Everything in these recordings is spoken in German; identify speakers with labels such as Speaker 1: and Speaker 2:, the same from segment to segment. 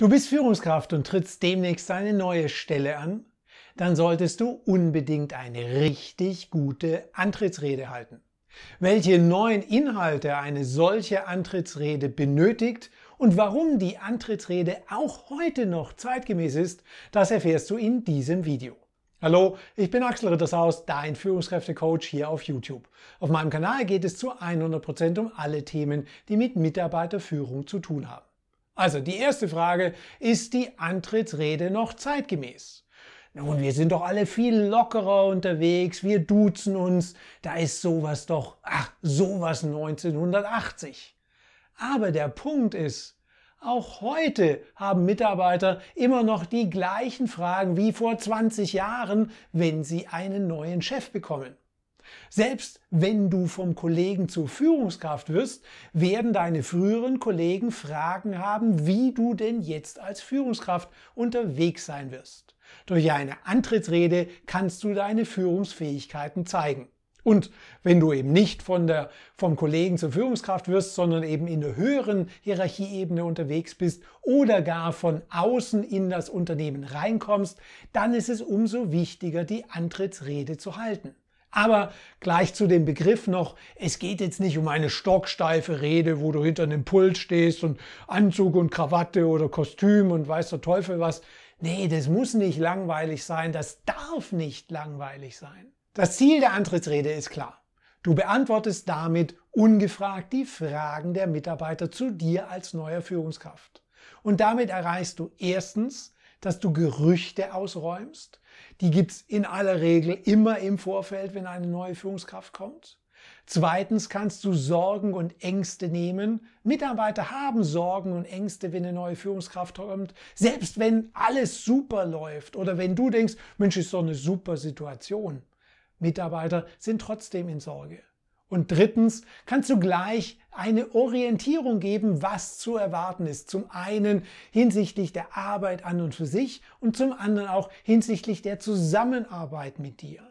Speaker 1: Du bist Führungskraft und trittst demnächst eine neue Stelle an? Dann solltest du unbedingt eine richtig gute Antrittsrede halten. Welche neuen Inhalte eine solche Antrittsrede benötigt und warum die Antrittsrede auch heute noch zeitgemäß ist, das erfährst du in diesem Video. Hallo, ich bin Axel Rittershaus, dein Führungskräftecoach hier auf YouTube. Auf meinem Kanal geht es zu 100% um alle Themen, die mit Mitarbeiterführung zu tun haben. Also die erste Frage, ist die Antrittsrede noch zeitgemäß? Nun, wir sind doch alle viel lockerer unterwegs, wir duzen uns, da ist sowas doch, ach, sowas 1980. Aber der Punkt ist, auch heute haben Mitarbeiter immer noch die gleichen Fragen wie vor 20 Jahren, wenn sie einen neuen Chef bekommen. Selbst wenn du vom Kollegen zur Führungskraft wirst, werden deine früheren Kollegen Fragen haben, wie du denn jetzt als Führungskraft unterwegs sein wirst. Durch eine Antrittsrede kannst du deine Führungsfähigkeiten zeigen. Und wenn du eben nicht von der, vom Kollegen zur Führungskraft wirst, sondern eben in der höheren Hierarchieebene unterwegs bist oder gar von außen in das Unternehmen reinkommst, dann ist es umso wichtiger, die Antrittsrede zu halten. Aber gleich zu dem Begriff noch, es geht jetzt nicht um eine stocksteife Rede, wo du hinter einem Pult stehst und Anzug und Krawatte oder Kostüm und weiß der Teufel was. Nee, das muss nicht langweilig sein, das darf nicht langweilig sein. Das Ziel der Antrittsrede ist klar. Du beantwortest damit ungefragt die Fragen der Mitarbeiter zu dir als neuer Führungskraft. Und damit erreichst du erstens, dass du Gerüchte ausräumst. Die gibt's in aller Regel immer im Vorfeld, wenn eine neue Führungskraft kommt. Zweitens kannst du Sorgen und Ängste nehmen. Mitarbeiter haben Sorgen und Ängste, wenn eine neue Führungskraft kommt. Selbst wenn alles super läuft oder wenn du denkst, Mensch, ist so eine super Situation. Mitarbeiter sind trotzdem in Sorge. Und drittens kannst du gleich eine Orientierung geben, was zu erwarten ist. Zum einen hinsichtlich der Arbeit an und für sich und zum anderen auch hinsichtlich der Zusammenarbeit mit dir.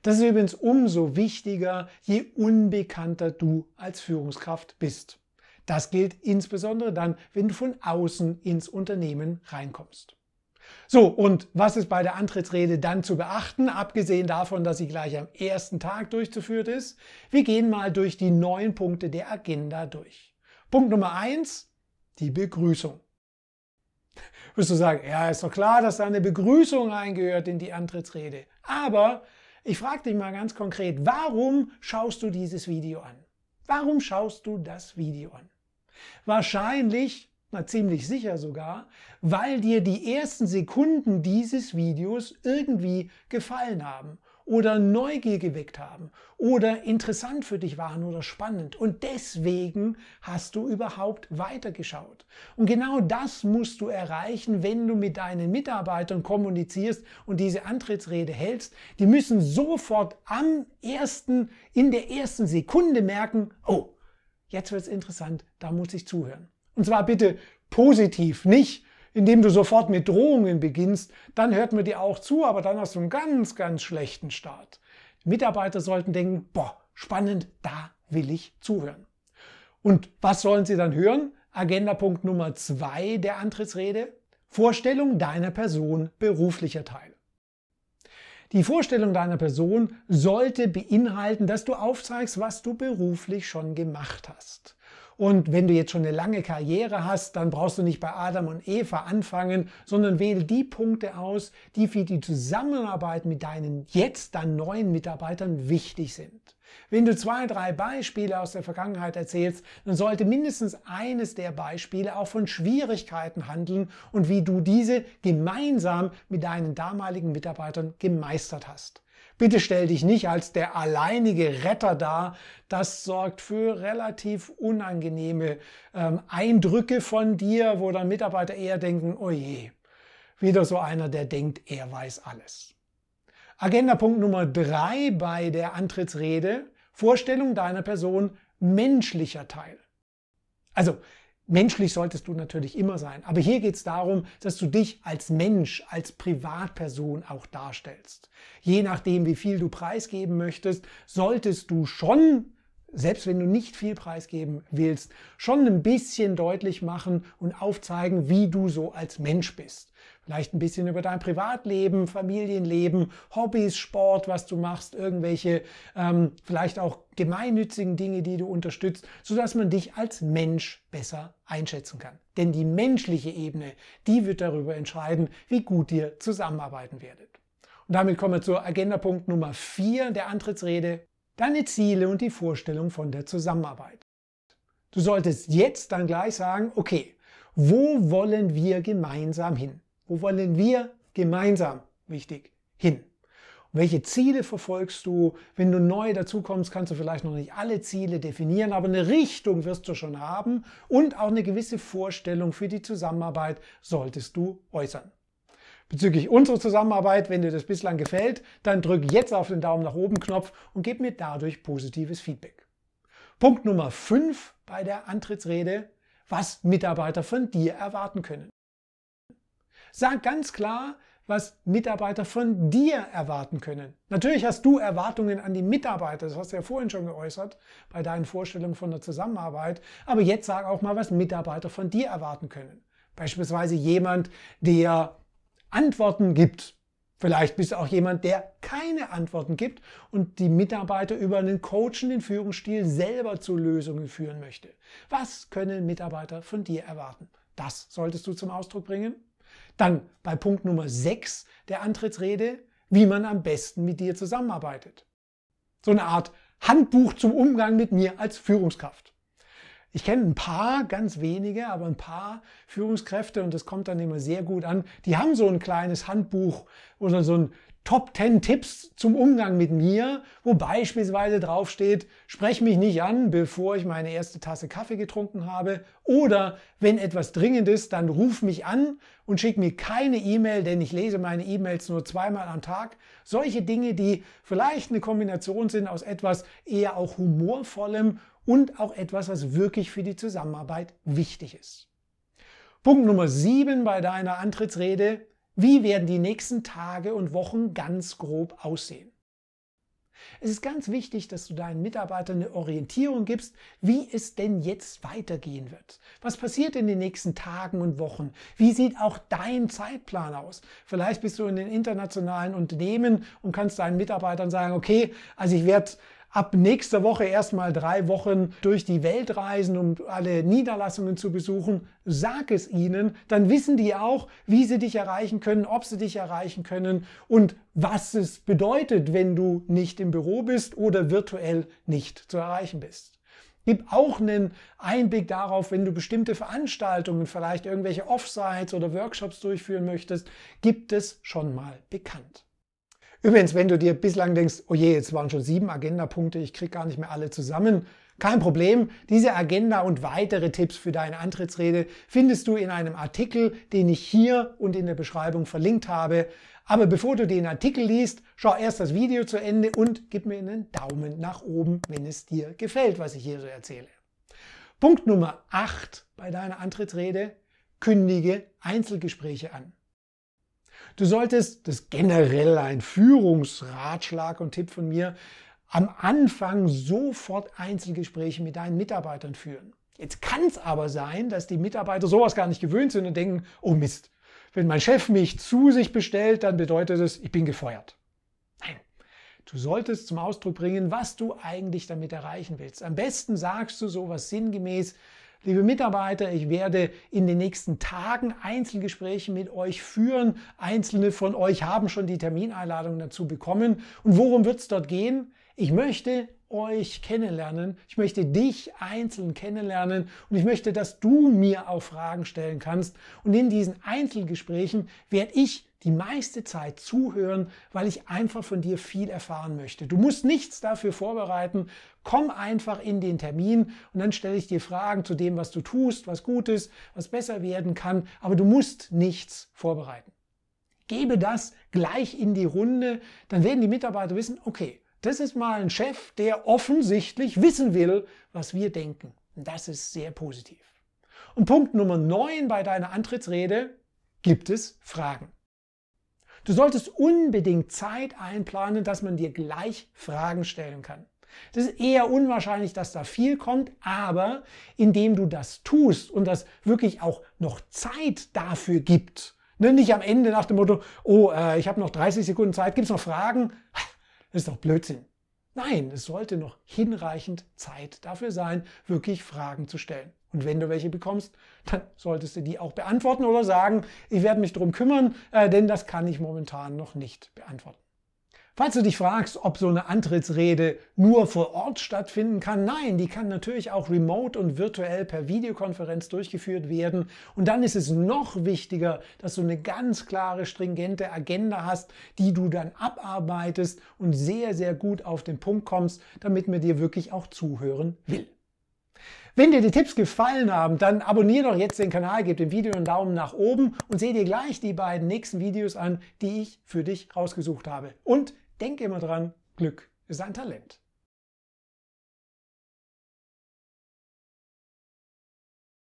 Speaker 1: Das ist übrigens umso wichtiger, je unbekannter du als Führungskraft bist. Das gilt insbesondere dann, wenn du von außen ins Unternehmen reinkommst. So, und was ist bei der Antrittsrede dann zu beachten, abgesehen davon, dass sie gleich am ersten Tag durchzuführt ist? Wir gehen mal durch die neun Punkte der Agenda durch. Punkt Nummer eins, die Begrüßung. Wirst du sagen, ja, ist doch klar, dass da eine Begrüßung eingehört in die Antrittsrede. Aber ich frage dich mal ganz konkret, warum schaust du dieses Video an? Warum schaust du das Video an? Wahrscheinlich, na ziemlich sicher sogar, weil dir die ersten Sekunden dieses Videos irgendwie gefallen haben oder Neugier geweckt haben oder interessant für dich waren oder spannend. Und deswegen hast du überhaupt weitergeschaut. Und genau das musst du erreichen, wenn du mit deinen Mitarbeitern kommunizierst und diese Antrittsrede hältst. Die müssen sofort am ersten, in der ersten Sekunde merken, oh, jetzt wird es interessant, da muss ich zuhören. Und zwar bitte positiv, nicht indem du sofort mit Drohungen beginnst, dann hört man dir auch zu, aber dann hast du einen ganz, ganz schlechten Start. Mitarbeiter sollten denken, boah, spannend, da will ich zuhören. Und was sollen sie dann hören? Agenda Punkt Nummer zwei der Antrittsrede, Vorstellung deiner Person beruflicher Teil. Die Vorstellung deiner Person sollte beinhalten, dass du aufzeigst, was du beruflich schon gemacht hast. Und wenn du jetzt schon eine lange Karriere hast, dann brauchst du nicht bei Adam und Eva anfangen, sondern wähle die Punkte aus, die für die Zusammenarbeit mit deinen jetzt dann neuen Mitarbeitern wichtig sind. Wenn du zwei, drei Beispiele aus der Vergangenheit erzählst, dann sollte mindestens eines der Beispiele auch von Schwierigkeiten handeln und wie du diese gemeinsam mit deinen damaligen Mitarbeitern gemeistert hast. Bitte stell dich nicht als der alleinige Retter dar. Das sorgt für relativ unangenehme ähm, Eindrücke von dir, wo dann Mitarbeiter eher denken, oh je, wieder so einer, der denkt, er weiß alles. Agenda Punkt Nummer drei bei der Antrittsrede, Vorstellung deiner Person, menschlicher Teil. Also menschlich solltest du natürlich immer sein. Aber hier geht es darum, dass du dich als Mensch, als Privatperson auch darstellst. Je nachdem, wie viel du preisgeben möchtest, solltest du schon selbst wenn du nicht viel preisgeben willst, schon ein bisschen deutlich machen und aufzeigen, wie du so als Mensch bist. Vielleicht ein bisschen über dein Privatleben, Familienleben, Hobbys, Sport, was du machst, irgendwelche ähm, vielleicht auch gemeinnützigen Dinge, die du unterstützt, sodass man dich als Mensch besser einschätzen kann. Denn die menschliche Ebene, die wird darüber entscheiden, wie gut ihr zusammenarbeiten werdet. Und damit kommen wir zur Agendapunkt Nummer 4 der Antrittsrede, deine Ziele und die Vorstellung von der Zusammenarbeit. Du solltest jetzt dann gleich sagen, okay, wo wollen wir gemeinsam hin? Wo wollen wir gemeinsam, wichtig, hin? Welche Ziele verfolgst du? Wenn du neu dazukommst, kannst du vielleicht noch nicht alle Ziele definieren, aber eine Richtung wirst du schon haben und auch eine gewisse Vorstellung für die Zusammenarbeit solltest du äußern. Bezüglich unserer Zusammenarbeit, wenn dir das bislang gefällt, dann drück jetzt auf den Daumen nach oben Knopf und gib mir dadurch positives Feedback. Punkt Nummer 5 bei der Antrittsrede, was Mitarbeiter von dir erwarten können. Sag ganz klar, was Mitarbeiter von dir erwarten können. Natürlich hast du Erwartungen an die Mitarbeiter, das hast du ja vorhin schon geäußert bei deinen Vorstellungen von der Zusammenarbeit, aber jetzt sag auch mal, was Mitarbeiter von dir erwarten können. Beispielsweise jemand, der Antworten gibt. Vielleicht bist du auch jemand, der keine Antworten gibt und die Mitarbeiter über einen coachenden Führungsstil selber zu Lösungen führen möchte. Was können Mitarbeiter von dir erwarten? Das solltest du zum Ausdruck bringen. Dann bei Punkt Nummer 6 der Antrittsrede, wie man am besten mit dir zusammenarbeitet. So eine Art Handbuch zum Umgang mit mir als Führungskraft. Ich kenne ein paar, ganz wenige, aber ein paar Führungskräfte und das kommt dann immer sehr gut an. Die haben so ein kleines Handbuch oder so ein Top 10 Tipps zum Umgang mit mir, wo beispielsweise draufsteht, sprech mich nicht an, bevor ich meine erste Tasse Kaffee getrunken habe. Oder wenn etwas dringend ist, dann ruf mich an und schick mir keine E-Mail, denn ich lese meine E-Mails nur zweimal am Tag. Solche Dinge, die vielleicht eine Kombination sind aus etwas eher auch humorvollem und auch etwas, was wirklich für die Zusammenarbeit wichtig ist. Punkt Nummer 7 bei deiner Antrittsrede, wie werden die nächsten Tage und Wochen ganz grob aussehen? Es ist ganz wichtig, dass du deinen Mitarbeitern eine Orientierung gibst, wie es denn jetzt weitergehen wird. Was passiert in den nächsten Tagen und Wochen? Wie sieht auch dein Zeitplan aus? Vielleicht bist du in den internationalen Unternehmen und kannst deinen Mitarbeitern sagen, okay, also ich werde ab nächster Woche erstmal drei Wochen durch die Welt reisen, um alle Niederlassungen zu besuchen. Sag es ihnen, dann wissen die auch, wie sie dich erreichen können, ob sie dich erreichen können und was es bedeutet, wenn du nicht im Büro bist oder virtuell nicht zu erreichen bist. Gib auch einen Einblick darauf, wenn du bestimmte Veranstaltungen, vielleicht irgendwelche Offsites oder Workshops durchführen möchtest, gibt es schon mal bekannt. Übrigens, wenn du dir bislang denkst, oh je, jetzt waren schon sieben Agenda-Punkte, ich krieg gar nicht mehr alle zusammen, kein Problem, diese Agenda und weitere Tipps für deine Antrittsrede findest du in einem Artikel, den ich hier und in der Beschreibung verlinkt habe. Aber bevor du den Artikel liest, schau erst das Video zu Ende und gib mir einen Daumen nach oben, wenn es dir gefällt, was ich hier so erzähle. Punkt Nummer 8 bei deiner Antrittsrede, kündige Einzelgespräche an. Du solltest, das ist generell ein Führungsratschlag und Tipp von mir, am Anfang sofort Einzelgespräche mit deinen Mitarbeitern führen. Jetzt kann es aber sein, dass die Mitarbeiter sowas gar nicht gewöhnt sind und denken, oh Mist, wenn mein Chef mich zu sich bestellt, dann bedeutet es, ich bin gefeuert. Nein, du solltest zum Ausdruck bringen, was du eigentlich damit erreichen willst. Am besten sagst du sowas sinngemäß, Liebe Mitarbeiter, ich werde in den nächsten Tagen Einzelgespräche mit euch führen. Einzelne von euch haben schon die Termineinladung dazu bekommen. Und worum wird es dort gehen? Ich möchte euch kennenlernen. Ich möchte dich einzeln kennenlernen und ich möchte, dass du mir auch Fragen stellen kannst. Und in diesen Einzelgesprächen werde ich die meiste Zeit zuhören, weil ich einfach von dir viel erfahren möchte. Du musst nichts dafür vorbereiten. Komm einfach in den Termin und dann stelle ich dir Fragen zu dem, was du tust, was gut ist, was besser werden kann. Aber du musst nichts vorbereiten. Gebe das gleich in die Runde, dann werden die Mitarbeiter wissen, okay, das ist mal ein Chef, der offensichtlich wissen will, was wir denken. Das ist sehr positiv. Und Punkt Nummer 9 bei deiner Antrittsrede, gibt es Fragen. Du solltest unbedingt Zeit einplanen, dass man dir gleich Fragen stellen kann. Das ist eher unwahrscheinlich, dass da viel kommt, aber indem du das tust und das wirklich auch noch Zeit dafür gibt, ne, nicht am Ende nach dem Motto, oh, äh, ich habe noch 30 Sekunden Zeit, gibt es noch Fragen? Das ist doch Blödsinn. Nein, es sollte noch hinreichend Zeit dafür sein, wirklich Fragen zu stellen. Und wenn du welche bekommst, dann solltest du die auch beantworten oder sagen, ich werde mich drum kümmern, äh, denn das kann ich momentan noch nicht beantworten. Falls du dich fragst, ob so eine Antrittsrede nur vor Ort stattfinden kann, nein, die kann natürlich auch remote und virtuell per Videokonferenz durchgeführt werden. Und dann ist es noch wichtiger, dass du eine ganz klare, stringente Agenda hast, die du dann abarbeitest und sehr, sehr gut auf den Punkt kommst, damit man dir wirklich auch zuhören will. Wenn dir die Tipps gefallen haben, dann abonniere doch jetzt den Kanal, gib dem Video einen Daumen nach oben und sehe dir gleich die beiden nächsten Videos an, die ich für dich rausgesucht habe. Und denk immer dran, Glück ist ein Talent.